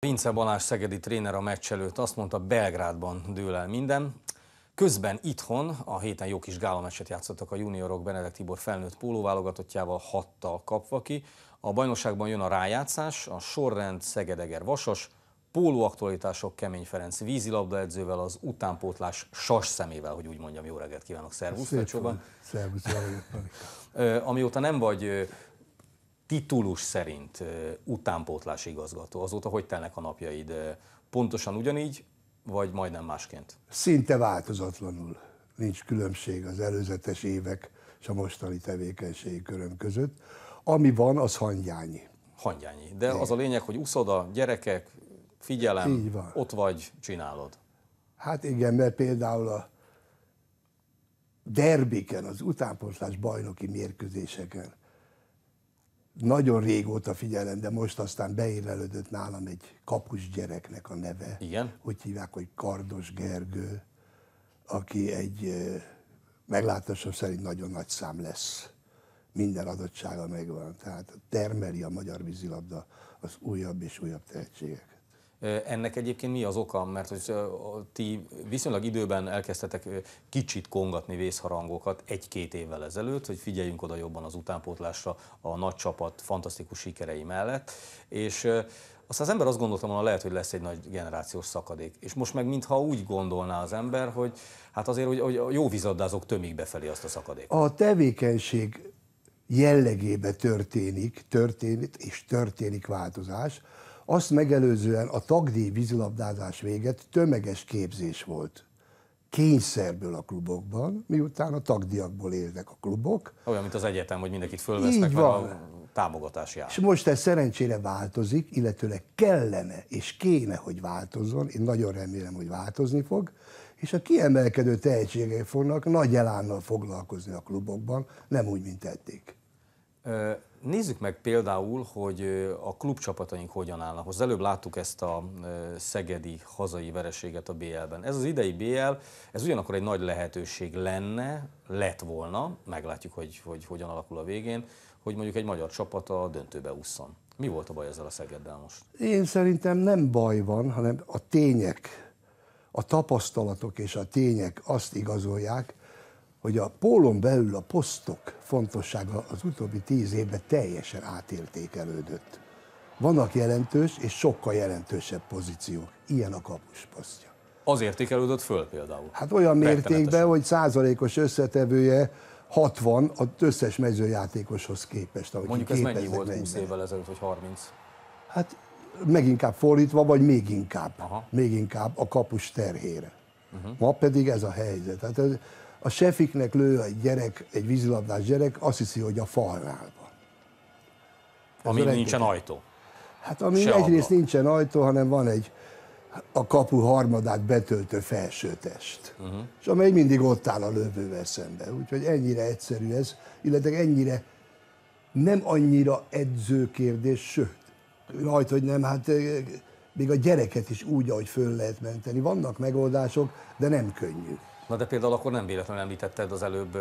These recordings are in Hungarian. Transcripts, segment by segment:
Vince Balázs szegedi tréner a meccs előtt azt mondta, Belgrádban dől el minden. Közben itthon a héten jó kis gálameccset játszottak a juniorok Benedek Tibor felnőtt pólóválogatottjával hattal kapva ki. A bajnokságban jön a rájátszás, a sorrend Szegedeger Vasas, pólóaktualitások Kemény Ferenc vízilabda edzővel, az utánpótlás sas szemével, hogy úgy mondjam, jó reggelt kívánok, szervusz, Szervusz, Amióta nem vagy titulus szerint utánpótlás igazgató. Azóta hogy telnek a napjaid? Pontosan ugyanígy, vagy majdnem másként? Szinte változatlanul. Nincs különbség az előzetes évek és a mostani tevékenységi köröm között. Ami van, az hangyányi. Hangyányi. De az a lényeg, hogy uszoda, gyerekek, figyelem, Így van. ott vagy, csinálod. Hát igen, mert például a derbiken, az utánpótlás bajnoki mérkőzéseken nagyon régóta figyelem, de most aztán beérlelődött nálam egy kapus gyereknek a neve. Igen? Úgy hívják, hogy Kardos Gergő, aki egy meglátásom szerint nagyon nagy szám lesz. Minden adottsága megvan. Tehát termeli a magyar vízilabda az újabb és újabb tehetségeket. Ennek egyébként mi az oka? Mert hogy ti viszonylag időben elkezdtetek kicsit kongatni vészharangokat egy-két évvel ezelőtt, hogy figyeljünk oda jobban az utánpótlásra a nagy csapat fantasztikus sikerei mellett, és aztán az ember azt gondolta volna, lehet, hogy lesz egy nagy generációs szakadék. És most meg mintha úgy gondolná az ember, hogy hát azért, hogy, hogy a jó vizadázók tömik befelé azt a szakadékot. A tevékenység jellegébe történik, történik és történik változás. Azt megelőzően a tagdíj vízilabdázás véget tömeges képzés volt kényszerből a klubokban, miután a tagdiakból élnek a klubok. Olyan, mint az egyetem, hogy mindenkit fölvesznek, Így van. a támogatás jár. És most ez szerencsére változik, illetőleg kellene és kéne, hogy változzon. Én nagyon remélem, hogy változni fog. És a kiemelkedő tehetségek fognak nagy elánnal foglalkozni a klubokban, nem úgy, mint eddig. Nézzük meg például, hogy a klubcsapataink hogyan állnak. Az előbb láttuk ezt a szegedi hazai vereséget a BL-ben. Ez az idei BL, ez ugyanakkor egy nagy lehetőség lenne, lett volna, meglátjuk, hogy, hogy hogyan alakul a végén, hogy mondjuk egy magyar csapata a döntőbe ússzon. Mi volt a baj ezzel a Szegeddel most? Én szerintem nem baj van, hanem a tények, a tapasztalatok és a tények azt igazolják, hogy a pólon belül a posztok fontossága az utóbbi tíz évben teljesen átértékelődött. Vannak jelentős és sokkal jelentősebb pozíciók. Ilyen a kapus posztja. Az értékelődött föl például? Hát olyan mértékben, hogy százalékos összetevője 60 az összes mezőjátékoshoz képest. Mondjuk ez mennyi volt 20 évvel ezelőtt, vagy 30? Hát meg inkább fordítva, vagy még inkább. Aha. Még inkább a kapus terhére. Uh-huh. Ma pedig ez a helyzet. Hát ez, a sefiknek lő egy gyerek, egy vízilabdás gyerek, azt hiszi, hogy a falnál van. Ami nincsen ajtó. Hát ami Se egyrészt abba. nincsen ajtó, hanem van egy a kapu harmadát betöltő felsőtest. Uh-huh. Mhm. És amely mindig ott áll a lövővel szemben. Úgyhogy ennyire egyszerű ez, illetve ennyire nem annyira edző kérdés, sőt, rajta, hogy nem, hát eh, még a gyereket is úgy, ahogy föl lehet menteni. Vannak megoldások, de nem könnyű. Na de például akkor nem véletlenül említetted az előbb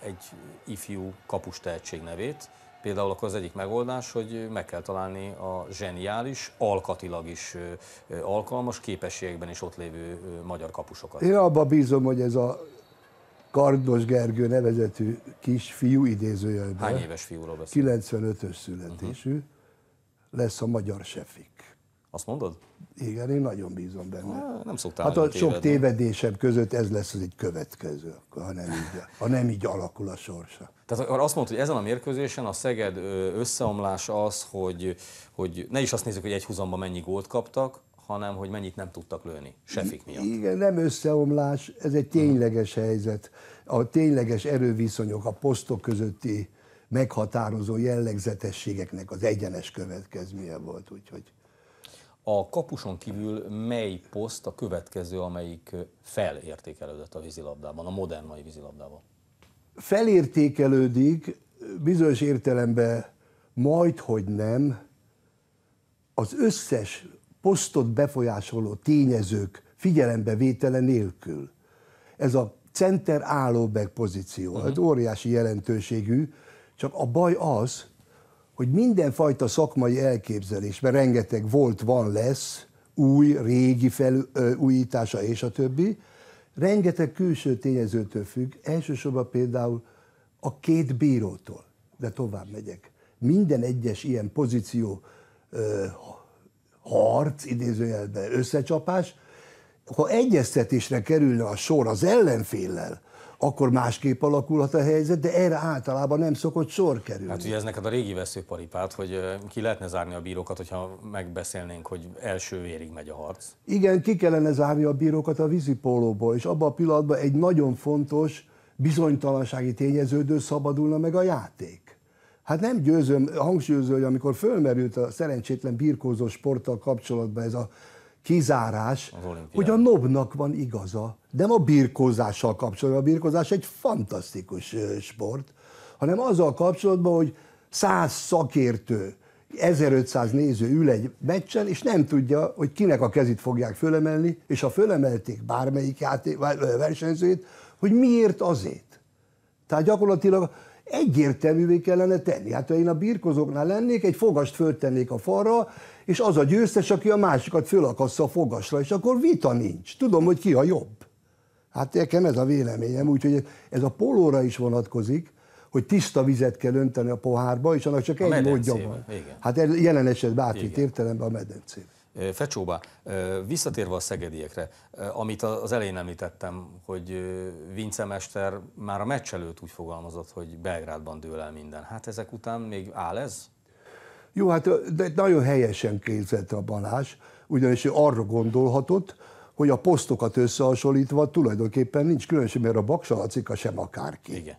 egy ifjú kapus tehetség nevét. Például akkor az egyik megoldás, hogy meg kell találni a zseniális, alkatilag is alkalmas, képességekben is ott lévő magyar kapusokat. Én abban bízom, hogy ez a Kardos Gergő nevezetű kisfiú idézőjelben. Hány éves fiúról beszél? 95-ös születésű. Uh-huh. Lesz a magyar sefik. Azt mondod? Igen, én nagyon bízom benne. Há, ah, nem szoktál Hát a tévedni. sok tévedésem között ez lesz az egy következő, ha nem így, ha nem így alakul a sorsa. Tehát azt mondtad, hogy ezen a mérkőzésen a Szeged összeomlás, az, hogy, hogy ne is azt nézzük, hogy egy húzamba mennyi gólt kaptak, hanem hogy mennyit nem tudtak lőni, sefik miatt. Igen, nem összeomlás, ez egy tényleges helyzet. A tényleges erőviszonyok, a posztok közötti meghatározó jellegzetességeknek az egyenes következménye volt, úgyhogy a kapuson kívül mely poszt a következő, amelyik felértékelődött a vízilabdában, a modern mai vízilabdában? Felértékelődik bizonyos értelemben majd, hogy nem, az összes posztot befolyásoló tényezők figyelembe vétele nélkül. Ez a center állóbek pozíció, uh-huh. hát óriási jelentőségű, csak a baj az, hogy mindenfajta szakmai elképzelés, mert rengeteg volt, van, lesz, új, régi felújítása és a többi, rengeteg külső tényezőtől függ, elsősorban például a két bírótól, de tovább megyek. Minden egyes ilyen pozíció ö, harc, idézőjelben összecsapás, ha egyeztetésre kerülne a sor az ellenféllel, akkor másképp alakulhat a helyzet, de erre általában nem szokott sor kerülni. Hát ugye ez neked a régi veszőparipát, hogy ki lehetne zárni a bírókat, hogyha megbeszélnénk, hogy első vérig megy a harc. Igen, ki kellene zárni a bírókat a vízipólóból, és abban a pillanatban egy nagyon fontos bizonytalansági tényeződő szabadulna meg a játék. Hát nem győzöm, hangsúlyozom, hogy amikor fölmerült a szerencsétlen birkózó sporttal kapcsolatban ez a kizárás, hogy a nobnak van igaza, nem a birkózással kapcsolatban, a birkózás egy fantasztikus sport, hanem azzal kapcsolatban, hogy száz szakértő, 1500 néző ül egy meccsen, és nem tudja, hogy kinek a kezét fogják fölemelni, és ha fölemelték bármelyik játék, versenyzőjét, hogy miért azért. Tehát gyakorlatilag egyértelművé kellene tenni. Hát ha én a birkozóknál lennék, egy fogast föltennék a falra, és az a győztes, aki a másikat fölakassza a fogasra, és akkor vita nincs. Tudom, hogy ki a jobb. Hát nekem ez a véleményem, úgyhogy ez a polóra is vonatkozik, hogy tiszta vizet kell önteni a pohárba, és annak csak a egy medencébe. módja van. Igen. Hát jelen esetben átvitt értelemben a medencébe. Fecsóba, visszatérve a szegediekre, amit az elején említettem, hogy Vince Mester már a meccs előtt úgy fogalmazott, hogy Belgrádban dől el minden. Hát ezek után még áll ez? Jó, hát de nagyon helyesen képzett a Balázs, ugyanis ő arra gondolhatott, hogy a posztokat összehasonlítva tulajdonképpen nincs különbség, mert a Baksalacika sem akárki. Igen.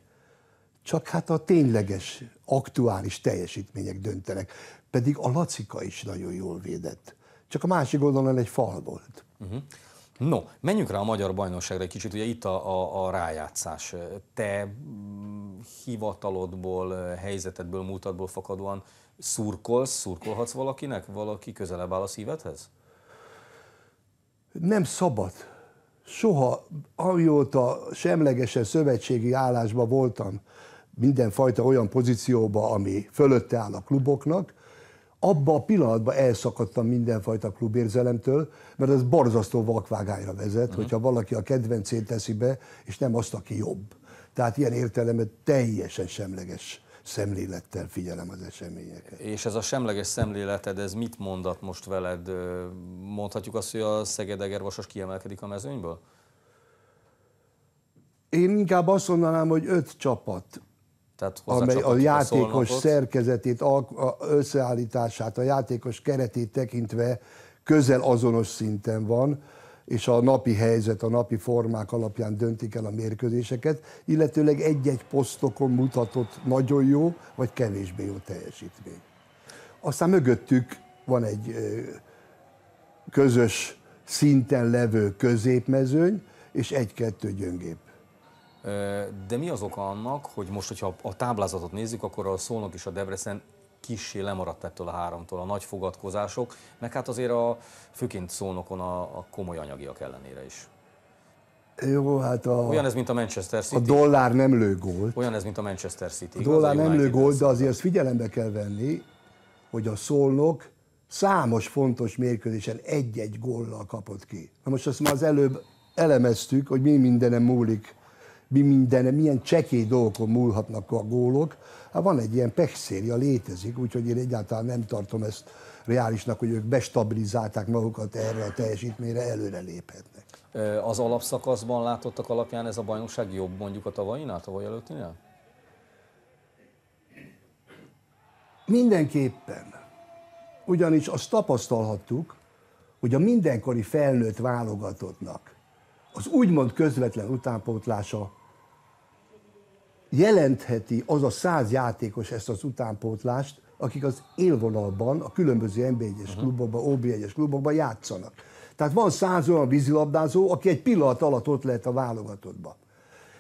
Csak hát a tényleges, aktuális teljesítmények döntenek. Pedig a Lacika is nagyon jól védett csak a másik oldalon egy fal volt. Uh-huh. No, menjünk rá a magyar bajnokságra egy kicsit, ugye itt a, a, a rájátszás. Te mm, hivatalodból, helyzetedből, múltadból fakadóan szurkolsz, szurkolhatsz valakinek? Valaki közelebb áll a szívedhez? Nem szabad. Soha, amióta semlegesen szövetségi állásban voltam, mindenfajta olyan pozícióba, ami fölötte áll a kluboknak, abba a pillanatban elszakadtam mindenfajta klubérzelemtől, mert ez borzasztó vakvágányra vezet, uh-huh. hogyha valaki a kedvencét teszi be, és nem azt, aki jobb. Tehát ilyen értelemben teljesen semleges szemlélettel figyelem az eseményeket. És ez a semleges szemléleted, ez mit mondat most veled? Mondhatjuk azt, hogy a szeged vasas kiemelkedik a mezőnyből? Én inkább azt mondanám, hogy öt csapat tehát amely a játékos a szerkezetét, a, a összeállítását, a játékos keretét tekintve közel azonos szinten van, és a napi helyzet, a napi formák alapján döntik el a mérkőzéseket, illetőleg egy-egy posztokon mutatott nagyon jó vagy kevésbé jó teljesítmény. Aztán mögöttük van egy közös szinten levő középmezőny, és egy-kettő gyöngép de mi az oka annak, hogy most, hogyha a táblázatot nézzük, akkor a Szolnok és a Debrecen kissé lemaradt ettől a háromtól, a nagy fogadkozások, meg hát azért a főként Szolnokon a, a komoly anyagiak ellenére is. Jó, hát a, Olyan ez, mint a Manchester City. A dollár nem lő gólt. Olyan ez, mint a Manchester City. A dollár nem lő gólt, de azért figyelembe kell venni, hogy a Szolnok számos fontos mérkőzésen egy-egy góllal kapott ki. Na most azt már az előbb elemeztük, hogy mi mindenem múlik mi minden, milyen csekély dolgokon múlhatnak a gólok. Hát van egy ilyen pechszéria, létezik, úgyhogy én egyáltalán nem tartom ezt reálisnak, hogy ők bestabilizálták magukat erre a teljesítményre, előre léphetnek. Az alapszakaszban látottak alapján ez a bajnokság jobb mondjuk a tavalyinál, tavaly előttinél? Mindenképpen. Ugyanis azt tapasztalhattuk, hogy a mindenkori felnőtt válogatottnak az úgymond közvetlen utánpótlása jelentheti az a száz játékos ezt az utánpótlást, akik az élvonalban, a különböző nb 1 uh-huh. klubokban, ob 1 klubokban játszanak. Tehát van száz olyan vízilabdázó, aki egy pillanat alatt ott lehet a válogatottba.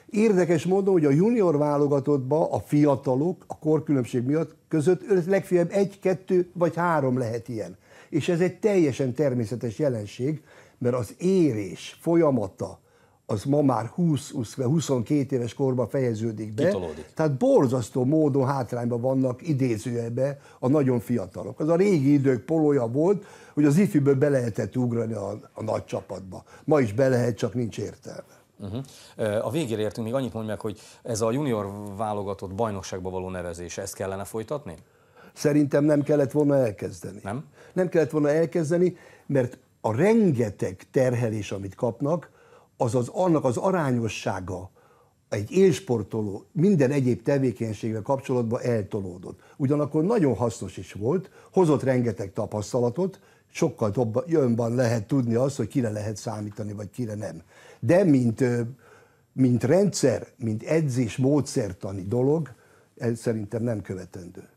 Érdekes módon, hogy a junior válogatottba a fiatalok a korkülönbség miatt között legfeljebb egy, kettő vagy három lehet ilyen. És ez egy teljesen természetes jelenség, mert az érés folyamata, az ma már 20-22 éves korban fejeződik be. Kitolódik. Tehát borzasztó módon hátrányban vannak idézőjebe a nagyon fiatalok. Az a régi idők polója volt, hogy az ifiből be lehetett ugrani a, a nagy csapatba. Ma is be lehet, csak nincs értelme. Uh-huh. A végére értünk, még annyit mondj meg, hogy ez a junior válogatott bajnokságba való nevezés, ezt kellene folytatni? Szerintem nem kellett volna elkezdeni. Nem? Nem kellett volna elkezdeni, mert a rengeteg terhelés, amit kapnak, azaz annak az arányossága egy élsportoló minden egyéb tevékenységvel kapcsolatban eltolódott. Ugyanakkor nagyon hasznos is volt, hozott rengeteg tapasztalatot, sokkal jobban jönban lehet tudni azt, hogy kire lehet számítani, vagy kire nem. De mint, mint rendszer, mint edzés, módszertani dolog, ez szerintem nem követendő.